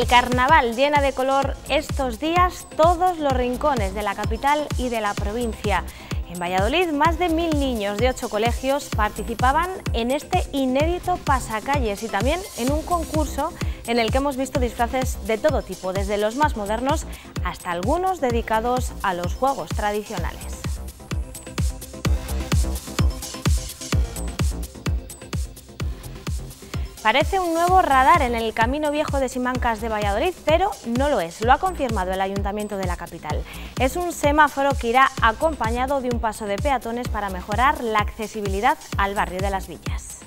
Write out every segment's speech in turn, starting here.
El carnaval llena de color estos días todos los rincones de la capital y de la provincia. En Valladolid, más de mil niños de ocho colegios participaban en este inédito pasacalles y también en un concurso en el que hemos visto disfraces de todo tipo, desde los más modernos hasta algunos dedicados a los juegos tradicionales. Parece un nuevo radar en el Camino Viejo de Simancas de Valladolid, pero no lo es, lo ha confirmado el Ayuntamiento de la capital. Es un semáforo que irá acompañado de un paso de peatones para mejorar la accesibilidad al barrio de las villas.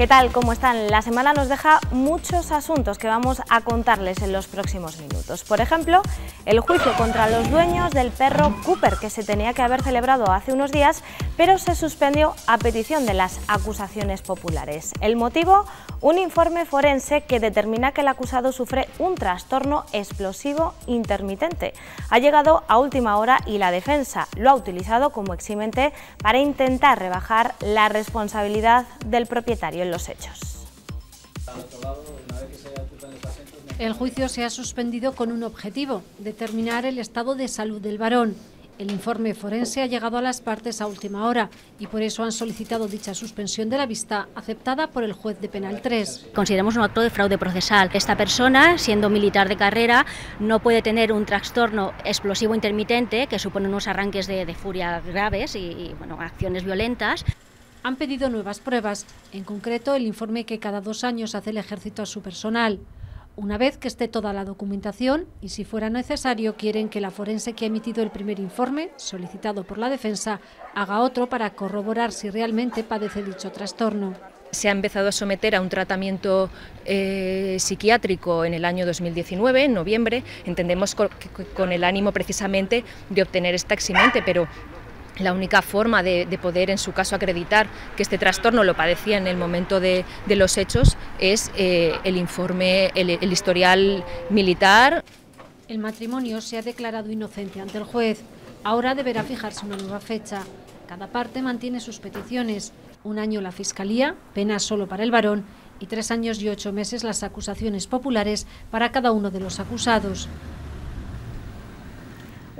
¿Qué tal? ¿Cómo están? La semana nos deja muchos asuntos que vamos a contarles en los próximos minutos. Por ejemplo, el juicio contra los dueños del perro Cooper, que se tenía que haber celebrado hace unos días, pero se suspendió a petición de las acusaciones populares. El motivo, un informe forense que determina que el acusado sufre un trastorno explosivo intermitente. Ha llegado a última hora y la defensa lo ha utilizado como eximente para intentar rebajar la responsabilidad del propietario los hechos. El juicio se ha suspendido con un objetivo, determinar el estado de salud del varón. El informe forense ha llegado a las partes a última hora y por eso han solicitado dicha suspensión de la vista aceptada por el juez de penal 3. Consideramos un acto de fraude procesal. Esta persona, siendo militar de carrera, no puede tener un trastorno explosivo intermitente que supone unos arranques de, de furia graves y, bueno, acciones violentas han pedido nuevas pruebas, en concreto el informe que cada dos años hace el ejército a su personal. Una vez que esté toda la documentación y si fuera necesario quieren que la forense que ha emitido el primer informe, solicitado por la defensa, haga otro para corroborar si realmente padece dicho trastorno se ha empezado a someter a un tratamiento eh, psiquiátrico en el año 2019, en noviembre. Entendemos con, el ánimo precisamente de obtener este accidente, pero la única forma de, poder, en su caso, acreditar que este trastorno lo padecía en el momento de, los hechos es eh, el informe, el, el historial militar. El matrimonio se ha declarado inocente ante el juez. Ahora deberá fijarse una nueva fecha. Cada parte mantiene sus peticiones. Un año la Fiscalía, pena solo para el varón, y tres años y ocho meses las acusaciones populares para cada uno de los acusados.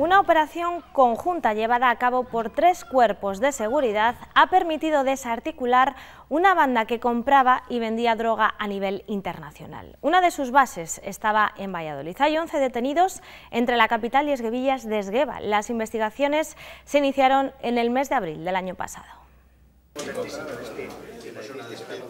Una operación conjunta llevada a cabo por tres cuerpos de seguridad ha permitido desarticular una banda que compraba y vendía droga a nivel internacional. Una de sus bases estaba en Valladolid. Hay 11 detenidos entre la capital y Esguevillas de Esgueva. Las investigaciones se iniciaron en el mes de abril del año pasado.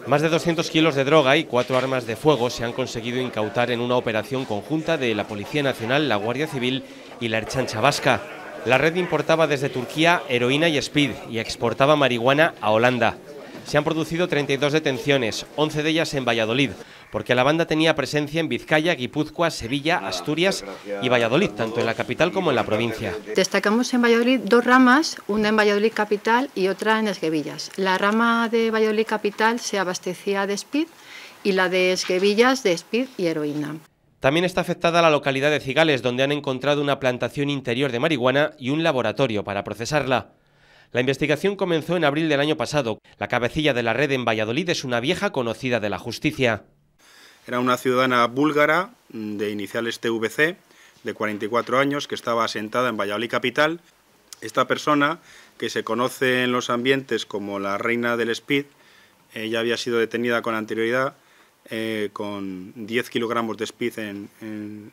Más de 200 kilos de droga y cuatro armas de fuego se han conseguido incautar en una operación conjunta de la Policía Nacional, la Guardia Civil y la herchancha vasca. La red importaba desde Turquía heroína y speed y exportaba marihuana a Holanda. Se han producido 32 detenciones, 11 de ellas en Valladolid, porque la banda tenía presencia en Vizcaya, Guipúzcoa, Sevilla, Asturias y Valladolid, tanto en la capital como en la provincia. Destacamos en Valladolid dos ramas, una en Valladolid capital y otra en Esguevillas. La rama de Valladolid capital se abastecía de speed y la de Esguevillas de speed y heroína. También está afectada la localidad de Cigales, donde han encontrado una plantación interior de marihuana y un laboratorio para procesarla. La investigación comenzó en abril del año pasado. La cabecilla de la red en Valladolid es una vieja conocida de la justicia. Era una ciudadana búlgara mm, de iniciales TVC, de 44 años, que estaba asentada en Valladolid Capital. Esta persona, que se conoce en los ambientes como la reina del speed, ella había sido detenida con anterioridad eh, con 10 kilogramos de speed en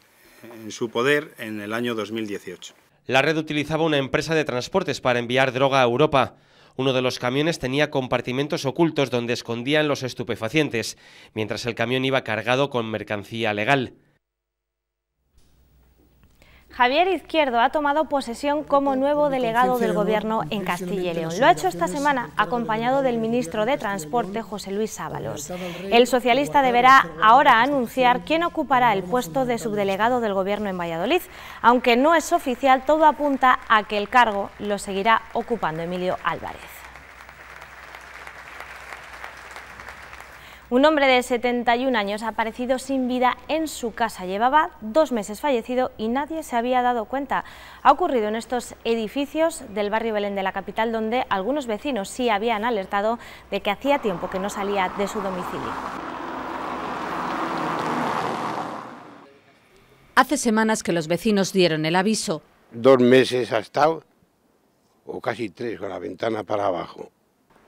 su poder en el año 2018. La red utilizaba una empresa de transportes para enviar droga a Europa. Uno de los camiones tenía compartimentos ocultos donde escondían los estupefacientes, mientras el camión iba cargado con mercancía legal. Javier Izquierdo ha tomado posesión como nuevo delegado del Gobierno en Castilla y León. Lo ha hecho esta semana acompañado del ministro de Transporte, José Luis Ábalos. El socialista deberá ahora anunciar quién ocupará el puesto de subdelegado del Gobierno en Valladolid. Aunque no es oficial, todo apunta a que el cargo lo seguirá ocupando Emilio Álvarez. Un hombre de 71 años ha aparecido sin vida en su casa. Llevaba dos meses fallecido y nadie se había dado cuenta. Ha ocurrido en estos edificios del barrio Belén de la capital, donde algunos vecinos sí habían alertado de que hacía tiempo que no salía de su domicilio. Hace semanas que los vecinos dieron el aviso. Dos meses ha estado, o casi tres, con la ventana para abajo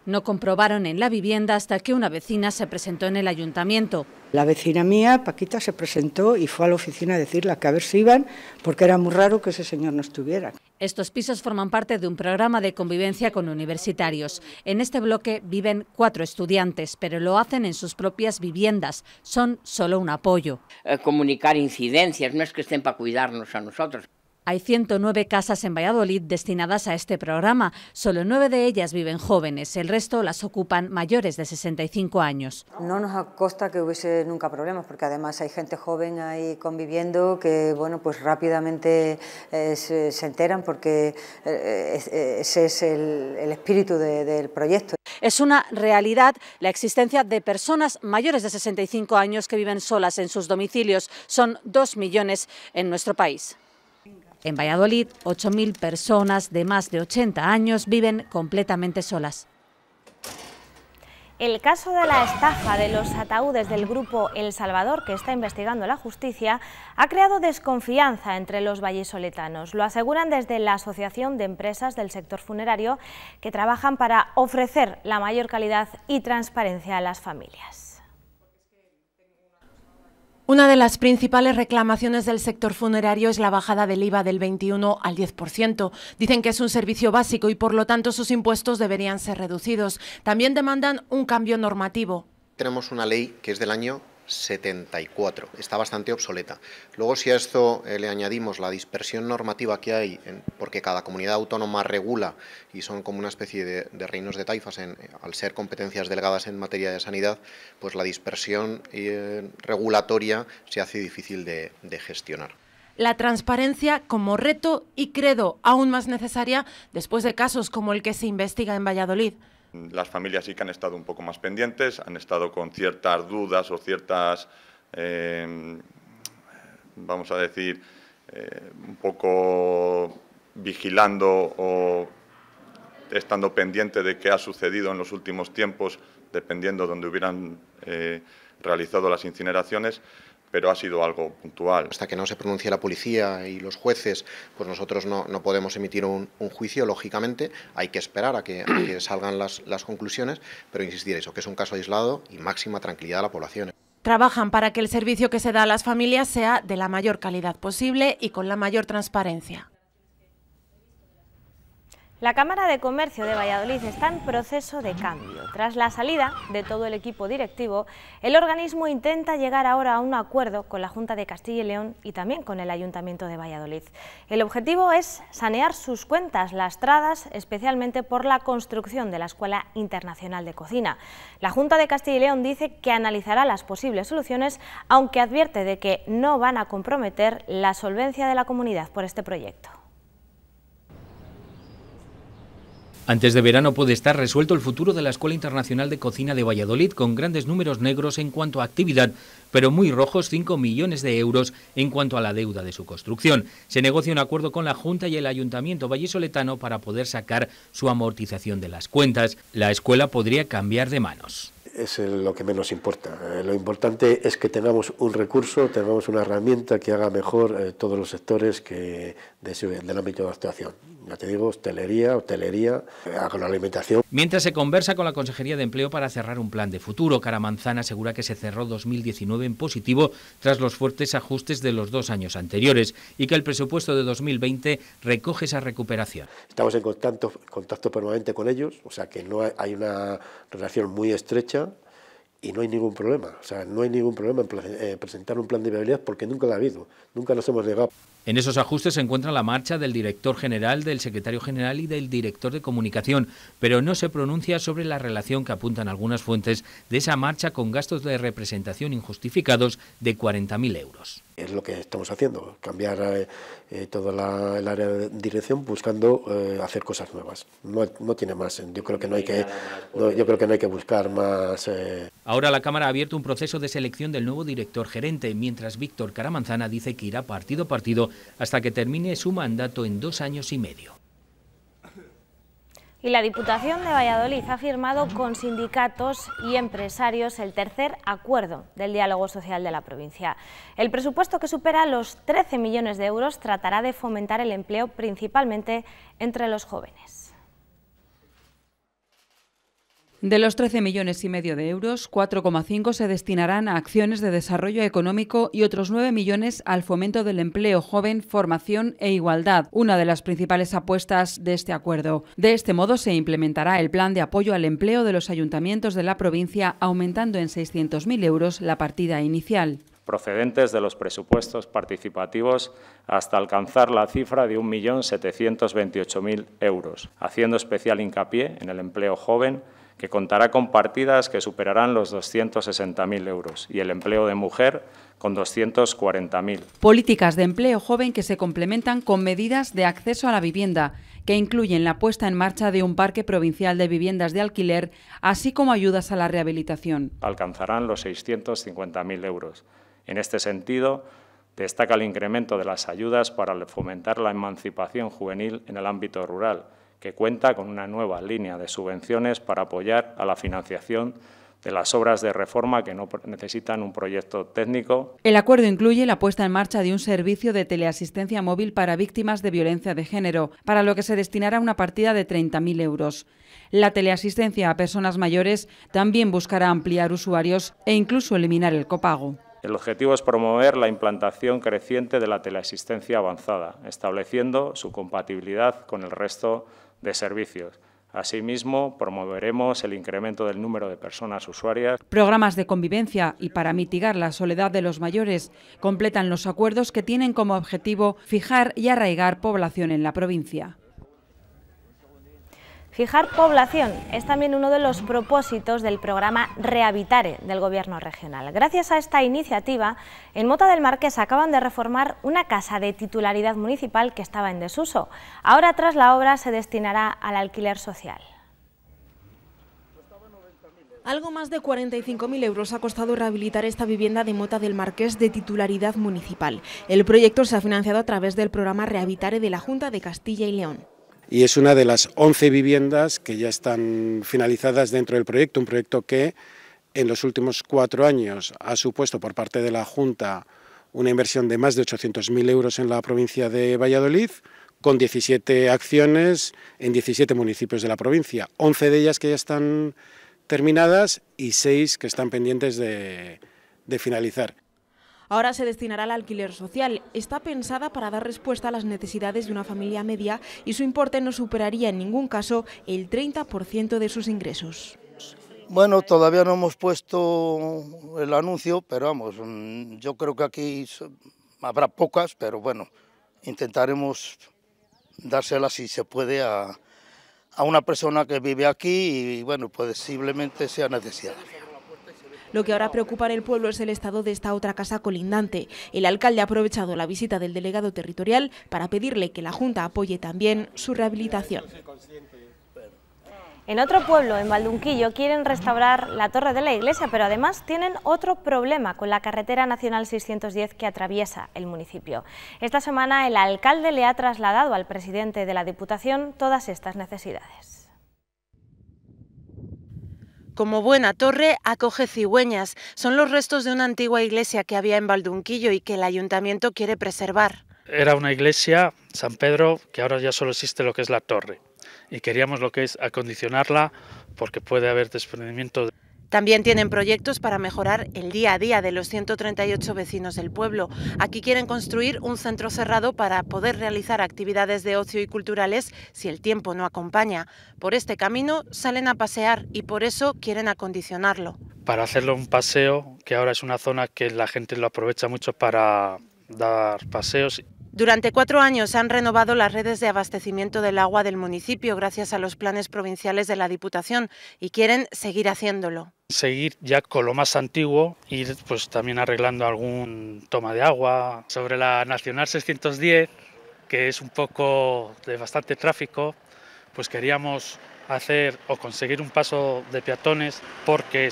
no comprobaron en la vivienda hasta que una vecina se presentó en el ayuntamiento. La vecina mía, Paquita, se presentó y fue a la oficina a decirle que a ver si iban, porque era muy raro que ese señor no estuviera. Estos pisos forman parte de un programa de convivencia con universitarios. En este bloque viven cuatro estudiantes, pero lo hacen en sus propias viviendas. Son solo un apoyo. Eh, comunicar incidencias, no es que estén para cuidarnos a nosotros. Hay 109 casas en Valladolid destinadas a este programa. Solo nueve de ellas viven jóvenes, el resto las ocupan mayores de 65 años. No nos acosta que hubiese nunca problemas, porque además hay gente joven ahí conviviendo que bueno, pues rápidamente eh, se, enteran porque eh, eh, ese es el, espíritu del proyecto. Es una realidad la existencia de personas mayores de 65 años que viven solas en sus domicilios. Son dos millones en nuestro país. En Valladolid, 8.000 personas de más de 80 años viven completamente solas. El caso de la estafa de los ataúdes del grupo El Salvador, que está investigando la justicia, ha creado desconfianza entre los vallisoletanos. Lo aseguran desde la Asociación de Empresas del Sector Funerario, que trabajan para ofrecer la mayor calidad y transparencia a las familias. Una de las principales reclamaciones del sector funerario es la bajada del IVA del 21 al 10%. Dicen que es un servicio básico y por lo tanto sus impuestos deberían ser reducidos. También demandan un cambio normativo. Tenemos una ley que es del año 74. Está bastante obsoleta. Luego, si a esto eh, le añadimos la dispersión normativa que hay, porque cada comunidad autónoma regula y son como una especie de, reinos de taifas al ser competencias delgadas en materia de sanidad, pues la dispersión eh, regulatoria se hace difícil de, de gestionar la transparencia como reto y credo aún más necesaria después de casos como el que se investiga en Valladolid. Las familias sí que han estado un poco más pendientes, han estado con ciertas dudas o ciertas, em, vamos a decir, eh, un poco vigilando o estando pendiente de qué ha sucedido en los últimos tiempos, dependiendo de donde hubieran eh, realizado las incineraciones pero ha sido algo puntual. Hasta que no se pronuncie la policía y los jueces, pues nosotros no, podemos emitir un, juicio, lógicamente, hay que esperar a que, salgan las, las, conclusiones, pero insistir eso, que es un caso aislado y máxima tranquilidad a la población. Trabajan para que el servicio que se da a las familias sea de la mayor calidad posible y con la mayor transparencia. La Cámara de Comercio de Valladolid está en proceso de cambio. Tras la salida de todo el equipo directivo, el organismo intenta llegar ahora a un acuerdo con la Junta de Castilla y León y también con el Ayuntamiento de Valladolid. El objetivo es sanear sus cuentas lastradas, especialmente por la construcción de la Escuela Internacional de Cocina. La Junta de Castilla y León dice que analizará las posibles soluciones, aunque advierte de que no van a comprometer la solvencia de la comunidad por este proyecto. Antes de verano puede estar resuelto el futuro de la Escuela Internacional de Cocina de Valladolid con grandes números negros en cuanto a actividad, pero muy rojos 5 millones de euros en cuanto a la deuda de su construcción. Se negocia un acuerdo con la Junta y el Ayuntamiento vallisoletano para poder sacar su amortización de las cuentas. La escuela podría cambiar de manos es lo que menos importa. Eh, lo importante es que tengamos un recurso, tengamos una herramienta que haga mejor eh, todos los sectores que de del ámbito de actuación. Ya te digo, hostelería, hotelería, eh, agroalimentación. Mientras se conversa con la Consejería de Empleo para cerrar un plan de futuro, Caramanzana asegura que se cerró 2019 en positivo tras los fuertes ajustes de los dos años anteriores y que el presupuesto de 2020 recoge esa recuperación. Estamos en contacto, contacto permanente con ellos, o sea que no hay una relación muy estrecha y no hay ningún problema. O sea, no hay ningún problema en eh, presentar un plan de viabilidad porque nunca lo ha habido, nunca nos hemos negado. En esos ajustes se encuentra la marcha del director general, del secretario general y del director de comunicación, pero no se pronuncia sobre la relación que apuntan algunas fuentes de esa marcha con gastos de representación injustificados de 40.000 euros es lo que estamos haciendo, cambiar todo eh, eh, toda el área de dirección buscando eh, hacer cosas nuevas. No, tiene más, yo creo que no hay que, yo creo que no hay que buscar más. Ahora la Cámara ha abierto un proceso de selección del nuevo director gerente, mientras Víctor Caramanzana dice que irá partido a partido hasta que termine su mandato en dos años y medio. Y la Diputación de Valladolid ha firmado con sindicatos y empresarios el tercer acuerdo del diálogo social de la provincia. El presupuesto que supera los 13 millones de euros tratará de fomentar el empleo principalmente entre los jóvenes. De los 13 millones y medio de euros, 4,5 se destinarán a acciones de desarrollo económico y otros 9 millones al fomento del empleo joven, formación e igualdad, una de las principales apuestas de este acuerdo. De este modo se implementará el plan de apoyo al empleo de los ayuntamientos de la provincia, aumentando en 600.000 euros la partida inicial procedentes de los presupuestos participativos hasta alcanzar la cifra de 1.728.000 euros, haciendo especial hincapié en el empleo joven, que contará con partidas que superarán los 260.000 euros y el empleo de mujer con 240.000. Políticas de empleo joven que se complementan con medidas de acceso a la vivienda, que incluyen la puesta en marcha de un parque provincial de viviendas de alquiler, así como ayudas a la rehabilitación. Alcanzarán los 650.000 euros. En este sentido, destaca el incremento de las ayudas para fomentar la emancipación juvenil en el ámbito rural, que cuenta con una nueva línea de subvenciones para apoyar a la financiación de las obras de reforma que no necesitan un proyecto técnico. El acuerdo incluye la puesta en marcha de un servicio de teleasistencia móvil para víctimas de violencia de género, para lo que se destinará una partida de 30.000 euros. La teleasistencia a personas mayores también buscará ampliar usuarios e incluso eliminar el copago. El objetivo es promover la implantación creciente de la teleasistencia avanzada, estableciendo su compatibilidad con el resto de servicios. Asimismo, promoveremos el incremento del número de personas usuarias. Programas de convivencia y para mitigar la soledad de los mayores completan los acuerdos que tienen como objetivo fijar y arraigar población en la provincia. Fijar población es también uno de los propósitos del programa Rehabitare del Gobierno regional. Gracias a esta iniciativa, en Mota del Marqués acaban de reformar una casa de titularidad municipal que estaba en desuso. Ahora, tras la obra, se destinará al alquiler social. Algo más de 45.000 euros ha costado rehabilitar esta vivienda de Mota del Marqués de titularidad municipal. El proyecto se ha financiado a través del programa Rehabitare de la Junta de Castilla y León y es una de las 11 viviendas que ya están finalizadas dentro del proyecto, un proyecto que en los últimos cuatro años ha supuesto por parte de la Junta una inversión de más de 800.000 euros en la provincia de Valladolid, con 17 acciones en 17 municipios de la provincia, 11 de ellas que ya están terminadas y 6 que están pendientes de, de finalizar. Ahora se destinará al alquiler social. Está pensada para dar respuesta a las necesidades de una familia media y su importe no superaría en ningún caso el 30% de sus ingresos. Bueno, todavía no hemos puesto el anuncio, pero vamos, mm, yo creo que aquí habrá pocas, pero bueno, intentaremos dárselas si se puede a, a una persona que vive aquí y bueno, posiblemente sea necesaria. Lo que ahora preocupa en el pueblo es el estado de esta otra casa colindante. El alcalde ha aprovechado la visita del delegado territorial para pedirle que la Junta apoye también su rehabilitación. En otro pueblo, en Valdunquillo, quieren restaurar la torre de la iglesia, pero además tienen otro problema con la carretera nacional 610 que atraviesa el municipio. Esta semana el alcalde le ha trasladado al presidente de la Diputación todas estas necesidades. Como buena torre, acoge cigüeñas. Son los restos de una antigua iglesia que había en Baldunquillo y que el ayuntamiento quiere preservar. Era una iglesia, San Pedro, que ahora ya solo existe lo que es la torre. Y queríamos lo que es acondicionarla porque puede haber desprendimiento. También tienen proyectos para mejorar el día a día de los 138 vecinos del pueblo. Aquí quieren construir un centro cerrado para poder realizar actividades de ocio y culturales si el tiempo no acompaña. Por este camino salen a pasear y por eso quieren acondicionarlo. Para hacerlo un paseo, que ahora es una zona que la gente lo aprovecha mucho para dar paseos durante cuatro años han renovado las redes de abastecimiento del agua del municipio gracias a los planes provinciales de la Diputación y quieren seguir haciéndolo. Seguir ya con lo más antiguo, y pues también arreglando algún toma de agua. Sobre la Nacional 610, que es un poco de bastante tráfico, pues queríamos hacer o conseguir un paso de peatones porque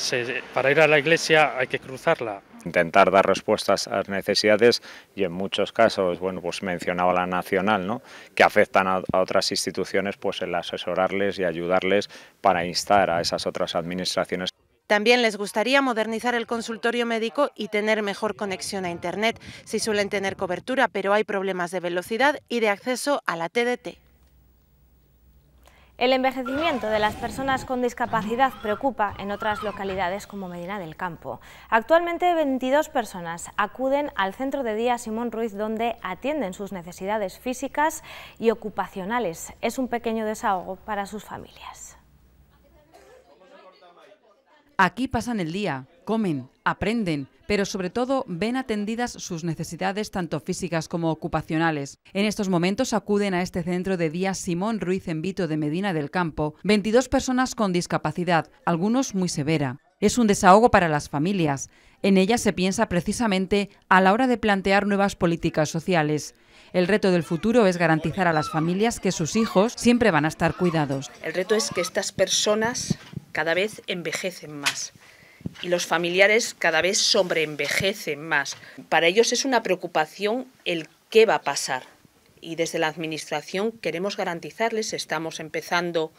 para ir a la iglesia hay que cruzarla intentar dar respuestas a las necesidades y en muchos casos, bueno, pues mencionaba la nacional, ¿no? que afectan a, otras instituciones, pues el asesorarles y ayudarles para instar a esas otras administraciones. También les gustaría modernizar el consultorio médico y tener mejor conexión a Internet. sí suelen tener cobertura, pero hay problemas de velocidad y de acceso a la TDT. El envejecimiento de las personas con discapacidad preocupa en otras localidades como Medina del Campo. Actualmente 22 personas acuden al centro de día Simón Ruiz donde atienden sus necesidades físicas y ocupacionales. Es un pequeño desahogo para sus familias. Aquí pasan el día, comen, aprenden, pero sobre todo ven atendidas sus necesidades tanto físicas como ocupacionales. En estos momentos acuden a este centro de día Simón Ruiz en Vito de Medina del Campo 22 personas con discapacidad, algunos muy severa. Es un desahogo para las familias. En ella se piensa precisamente a la hora de plantear nuevas políticas sociales. El reto del futuro es garantizar a las familias que sus hijos siempre van a estar cuidados. El reto es que estas personas cada vez envejecen más y los familiares cada vez sobreenvejecen más. Para ellos es una preocupación el qué va a pasar. Y desde la Administración queremos garantizarles, estamos empezando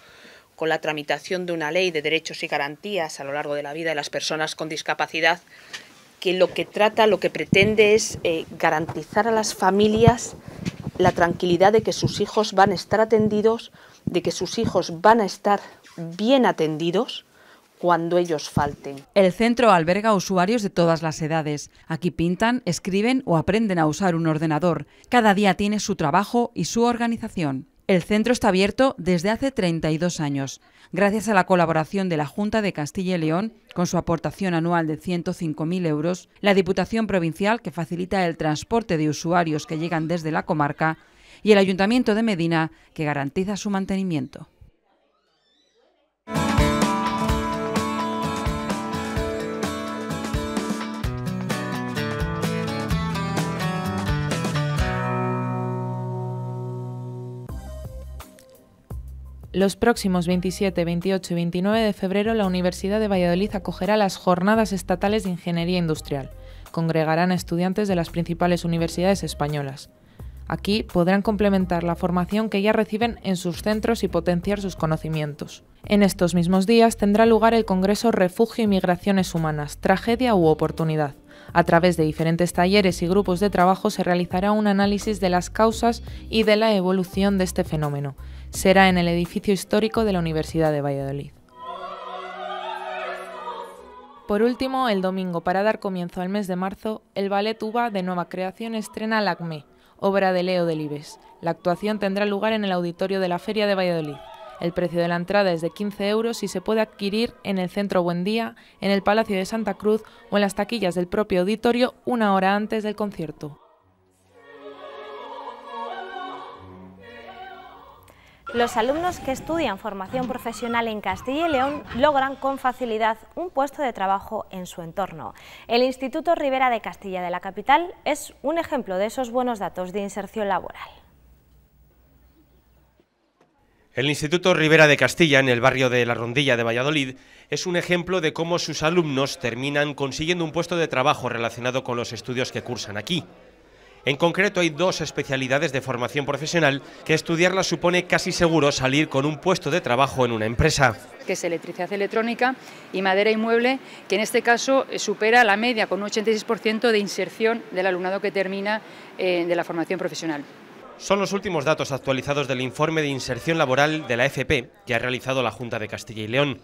con la tramitación de una ley de derechos y garantías a lo largo de la vida de las personas con discapacidad, que lo que trata, lo que pretende es eh, garantizar a las familias la tranquilidad de que sus hijos van a estar atendidos, de que sus hijos van a estar bien atendidos cuando ellos falten. El centro alberga usuarios de todas las edades. Aquí pintan, escriben o aprenden a usar un ordenador. Cada día tiene su trabajo y su organización. El centro está abierto desde hace 32 años, gracias a la colaboración de la Junta de Castilla y León, con su aportación anual de 105.000 euros, la Diputación Provincial, que facilita el transporte de usuarios que llegan desde la comarca, y el Ayuntamiento de Medina, que garantiza su mantenimiento. Los próximos 27, 28 y 29 de febrero la Universidad de Valladolid acogerá las Jornadas Estatales de Ingeniería Industrial. Congregarán estudiantes de las principales universidades españolas. Aquí podrán complementar la formación que ya reciben en sus centros y potenciar sus conocimientos. En estos mismos días tendrá lugar el Congreso Refugio y Migraciones Humanas, Tragedia u Oportunidad, a través de diferentes talleres y grupos de trabajo se realizará un análisis de las causas y de la evolución de este fenómeno. Será en el edificio histórico de la Universidad de Valladolid. Por último, el domingo, para dar comienzo al mes de marzo, el Ballet UBA de Nueva Creación estrena LACME, obra de Leo Delibes. La actuación tendrá lugar en el auditorio de la Feria de Valladolid. El precio de la entrada es de 15 euros y se puede adquirir en el Centro Buen Día, en el Palacio de Santa Cruz o en las taquillas del propio auditorio una hora antes del concierto. Los alumnos que estudian formación profesional en Castilla y León logran con facilidad un puesto de trabajo en su entorno. El Instituto Rivera de Castilla de la Capital es un ejemplo de esos buenos datos de inserción laboral. El Instituto Rivera de Castilla, en el barrio de La Rondilla de Valladolid, es un ejemplo de cómo sus alumnos terminan consiguiendo un puesto de trabajo relacionado con los estudios que cursan aquí. En concreto, hay dos especialidades de formación profesional que estudiarlas supone casi seguro salir con un puesto de trabajo en una empresa. Que es electricidad electrónica y madera y que en este caso eh, supera la media con un 86% de inserción del alumnado que termina eh, de la formación profesional. Son los últimos datos actualizados del informe de inserción laboral de la FP que ha realizado la Junta de Castilla y León.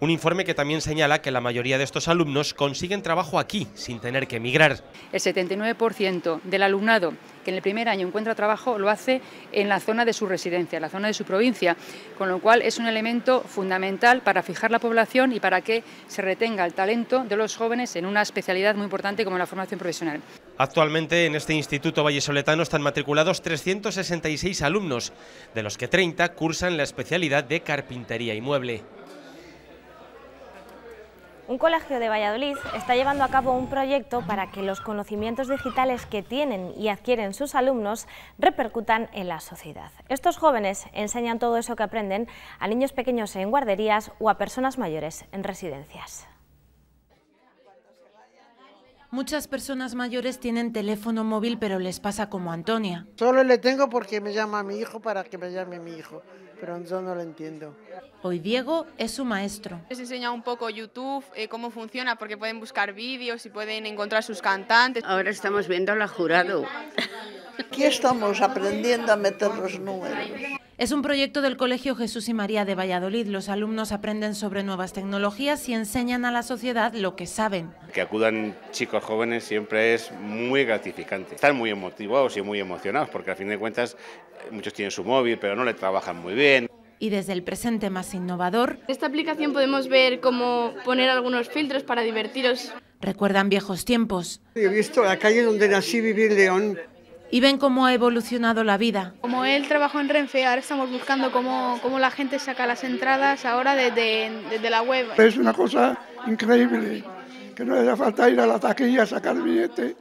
Un informe que también señala que la mayoría de estos alumnos consiguen trabajo aquí, sin tener que emigrar. El 79% del alumnado que en el primer año encuentra trabajo lo hace en la zona de su residencia, la zona de su provincia, con lo cual es un elemento fundamental para fijar la población y para que se retenga el talento de los jóvenes en una especialidad muy importante como la formación profesional. Actualmente en este Instituto Vallesoletano están matriculados 366 alumnos, de los que 30 cursan la especialidad de carpintería y mueble. Un colegio de Valladolid está llevando a cabo un proyecto para que los conocimientos digitales que tienen y adquieren sus alumnos repercutan en la sociedad. Estos jóvenes enseñan todo eso que aprenden a niños pequeños en guarderías o a personas mayores en residencias. Muchas personas mayores tienen teléfono móvil, pero les pasa como Antonia. Solo le tengo porque me llama mi hijo para que me llame mi hijo, pero yo no lo entiendo. Hoy Diego es su maestro. Les enseña un poco YouTube, eh, cómo funciona, porque pueden buscar vídeos y pueden encontrar sus cantantes. Ahora estamos viendo la jurado. Aquí estamos aprendiendo a meter los números. Es un proyecto del Colegio Jesús y María de Valladolid. Los alumnos aprenden sobre nuevas tecnologías y enseñan a la sociedad lo que saben. Que acudan chicos jóvenes siempre es muy gratificante. Están muy motivados y muy emocionados porque al fin de cuentas muchos tienen su móvil pero no le trabajan muy bien y desde el presente más innovador. Esta aplicación podemos ver cómo poner algunos filtros para divertiros. Recuerdan viejos tiempos. He visto la calle donde nací, viví en León y ven cómo ha evolucionado la vida. Como él trabajó en Renfe, ahora estamos buscando cómo, cómo la gente saca las entradas ahora desde, desde la web. Es una cosa increíble, que no le falta ir a la taquilla a sacar billete,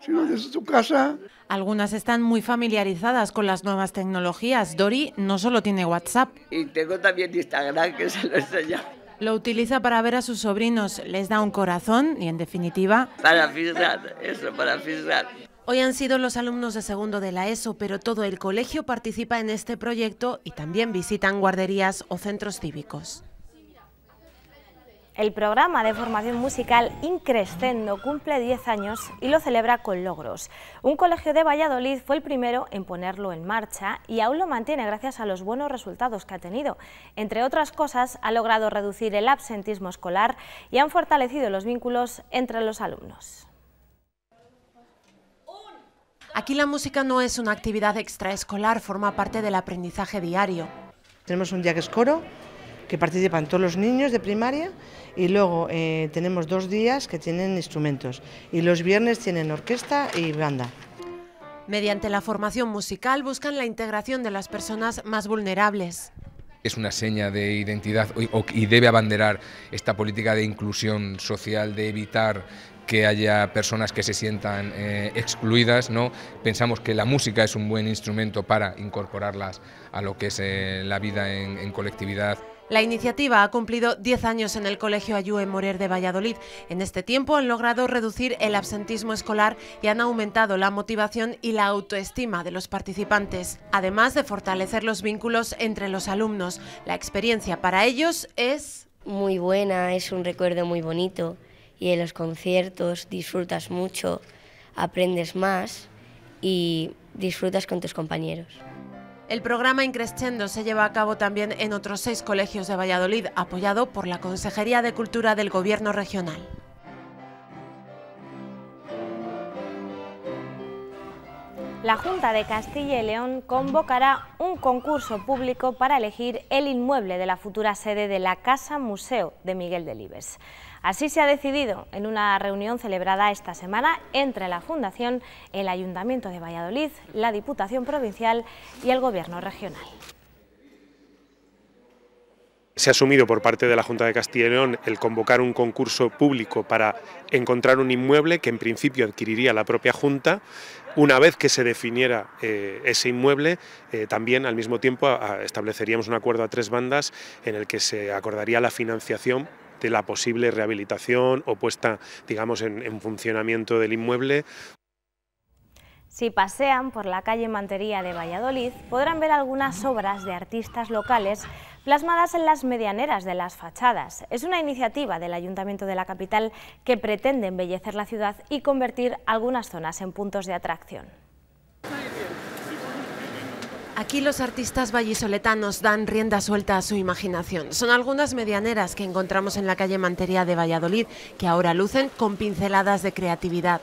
sino desde tu casa. Algunas están muy familiarizadas con las nuevas tecnologías. Dori no solo tiene WhatsApp. Y tengo también Instagram, que se lo enseña. Lo utiliza para ver a sus sobrinos, les da un corazón y, en definitiva... Para fijar, eso, para fijar. Hoy han sido los alumnos de segundo de la ESO, pero todo el colegio participa en este proyecto y también visitan guarderías o centros cívicos. El programa de formación musical Increscendo cumple 10 años y lo celebra con logros. Un colegio de Valladolid fue el primero en ponerlo en marcha y aún lo mantiene gracias a los buenos resultados que ha tenido. Entre otras cosas, ha logrado reducir el absentismo escolar y han fortalecido los vínculos entre los alumnos. Aquí la música no es una actividad extraescolar, forma parte del aprendizaje diario. Tenemos un día que coro, que participan todos los niños de primaria y luego eh, tenemos dos días que tienen instrumentos y los viernes tienen orquesta y banda. Mediante la formación musical buscan la integración de las personas más vulnerables es una seña de identidad y debe abanderar esta política de inclusión social, de evitar que haya personas que se sientan eh, excluidas. ¿no? Pensamos que la música es un buen instrumento para incorporarlas a lo que es eh, la vida en, colectividad. La iniciativa ha cumplido 10 años en el Colegio Ayú en Morer de Valladolid. En este tiempo han logrado reducir el absentismo escolar y han aumentado la motivación y la autoestima de los participantes, además de fortalecer los vínculos entre los alumnos. La experiencia para ellos es... Muy buena, es un recuerdo muy bonito y en los conciertos disfrutas mucho, aprendes más y disfrutas con tus compañeros. El programa Increscendo se lleva a cabo también en otros seis colegios de Valladolid, apoyado por la Consejería de Cultura del Gobierno Regional. La Junta de Castilla y León convocará un concurso público para elegir el inmueble de la futura sede de la Casa Museo de Miguel Delibes. Así se ha decidido en una reunión celebrada esta semana entre la Fundación, el Ayuntamiento de Valladolid, la Diputación Provincial y el Gobierno Regional. Se ha asumido por parte de la Junta de Castilla y León el convocar un concurso público para encontrar un inmueble que en principio adquiriría la propia Junta. Una vez que se definiera eh, ese inmueble, eh, también al mismo tiempo estableceríamos un acuerdo a tres bandas en el que se acordaría la financiación de la posible rehabilitación o puesta, digamos, en funcionamiento del inmueble. Si pasean por la calle Mantería de Valladolid, podrán ver algunas obras de artistas locales plasmadas en las medianeras de las fachadas. Es una iniciativa del Ayuntamiento de la capital que pretende embellecer la ciudad y convertir algunas zonas en puntos de atracción. Aquí los artistas vallisoletanos dan rienda suelta a su imaginación. Son algunas medianeras que encontramos en la calle Mantería de Valladolid, que ahora lucen con pinceladas de creatividad.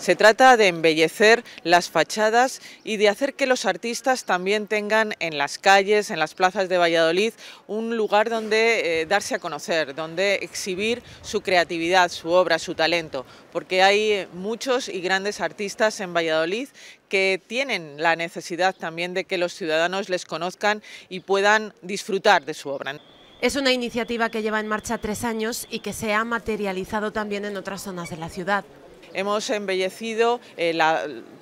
Se trata de embellecer las fachadas y de hacer que los artistas también tengan en las calles, en las plazas de Valladolid, un lugar donde eh, darse a conocer, donde exhibir su creatividad, su obra, su talento, porque hay muchos y grandes artistas en Valladolid que tienen la necesidad también de que los ciudadanos les conozcan y puedan disfrutar de su obra. Es una iniciativa que lleva en marcha tres años y que se ha materializado también en otras zonas de la ciudad. Hemos embellecido eh,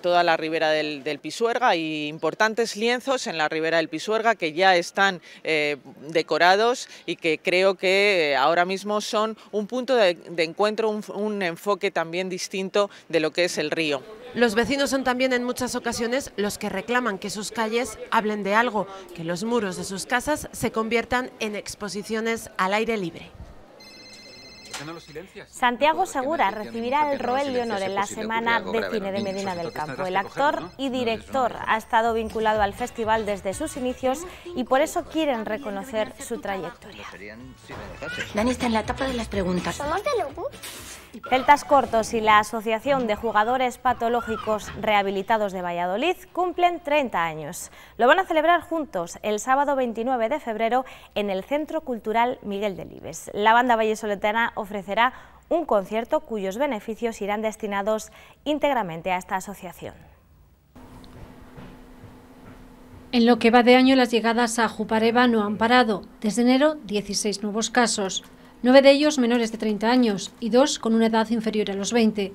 toda la ribera del, Pisuerga y importantes lienzos en la ribera del Pisuerga que ya están eh, decorados y que creo que eh, ahora mismo son un punto de, encuentro, un enfoque también distinto de lo que es el río. Los vecinos son también en muchas ocasiones los que reclaman que sus calles hablen de algo, que los muros de sus casas se conviertan en exposiciones al aire libre. Santiago Segura recibirá el Roel de Honor en la Semana de Cine de Medina del Campo. El actor y director ha estado vinculado al festival desde sus inicios y por eso quieren reconocer su trayectoria. Dani está en la etapa de las preguntas. Celtas Cortos y la Asociación de Jugadores Patológicos Rehabilitados de Valladolid cumplen 30 años. Lo van a celebrar juntos el sábado 29 de febrero en el Centro Cultural Miguel Delibes. La banda vallesoletana ofrecerá un concierto cuyos beneficios irán destinados íntegramente a esta asociación. En lo que va de año, las llegadas a Jupareva no han parado. Desde enero, 16 nuevos casos nueve de ellos menores de 30 años y dos con una edad inferior a los 20.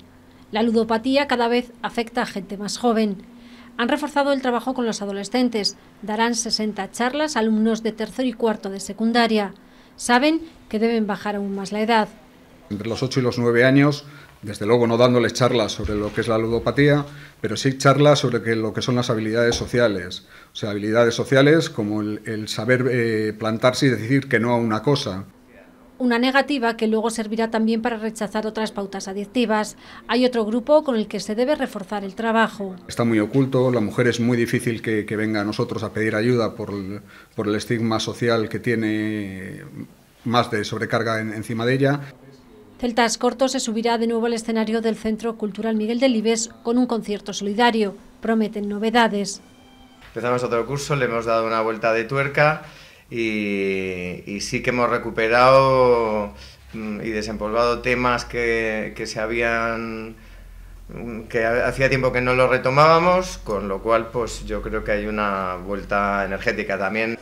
La ludopatía cada vez afecta a gente más joven. Han reforzado el trabajo con los adolescentes. Darán 60 charlas a alumnos de tercero y cuarto de secundaria. Saben que deben bajar aún más la edad. Entre los 8 y los 9 años, desde luego no dándoles charlas sobre lo que es la ludopatía, pero sí charlas sobre lo que son las habilidades sociales. O sea, habilidades sociales como el, saber eh, plantarse y decir que no a una cosa, una negativa que luego servirá también para rechazar otras pautas adictivas. Hay otro grupo con el que se debe reforzar el trabajo. Está muy oculto, la mujer es muy difícil que, venga a nosotros a pedir ayuda por el, estigma social que tiene más de sobrecarga encima de ella. Celtas Corto se subirá de nuevo al escenario del Centro Cultural Miguel de Libes con un concierto solidario. Prometen novedades. Empezamos otro curso, le hemos dado una vuelta de tuerca y, sí que hemos recuperado mm, y desempolvado temas que, que se habían mm, que hacía tiempo que no los retomábamos, con lo cual pues yo creo que hay una vuelta energética también.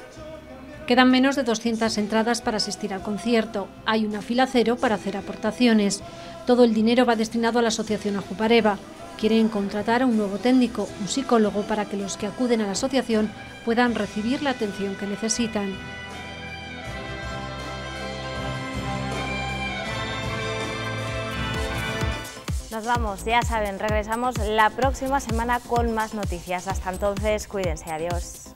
Quedan menos de 200 entradas para asistir al concierto. Hay una fila cero para hacer aportaciones. Todo el dinero va destinado a la asociación Ajupareva. Quieren contratar a un nuevo técnico, un psicólogo, para que los que acuden a la asociación puedan recibir la atención que necesitan. Nos vamos, ya saben, regresamos la próxima semana con más noticias. Hasta entonces, cuídense, adiós.